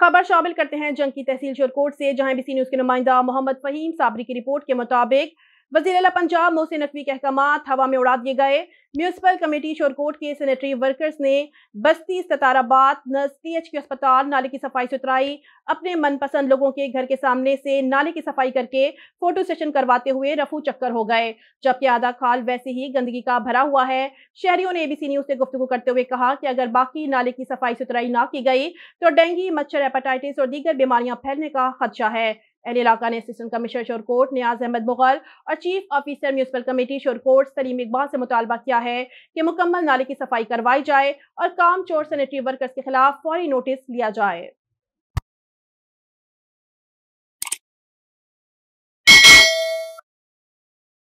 खबर शामिल करते हैं जंग की तहसील शोरकोट से जहां बीसी न्यूज के नुमाइंदा मोहम्मद फहीम साबरी की रिपोर्ट के मुताबिक वजी अला पंजाब मोहसिन नकवी के अहकाम हवा में उड़ा दिए गए म्यूनसिपल कमेटी शोरकोट के सैनिटरी वर्कर्स ने बस्ती सतारबाद सताराबाद नजदी एच के अस्पताल नाले की सफाई सुथराई अपने मनपसंद लोगों के घर के सामने से नाले की सफाई करके फोटो सेशन करवाते हुए रफू चक्कर हो गए जबकि आधा खाल वैसे ही गंदगी का भरा हुआ है शहरियों ने एबीसी न्यूज से गुफ्तु करते हुए कहा कि अगर बाकी नाले की सफाई सुथराई ना की गई तो डेंगी मच्छर हेपेटाइटिस और दीगर बीमारियां फैलने का खदशा है एहल इलाका ने असिस्टेंट कमिश्नर शोरकोट न्याज अहमद मुगल और chief officer municipal committee Shorkot Salim Iqbal से मुतालबा किया है कि मुकम्मल नाले की सफाई करवाई जाए और काम चोर सैनिटरी वर्कर्स के खिलाफ फौरी नोटिस लिया जाए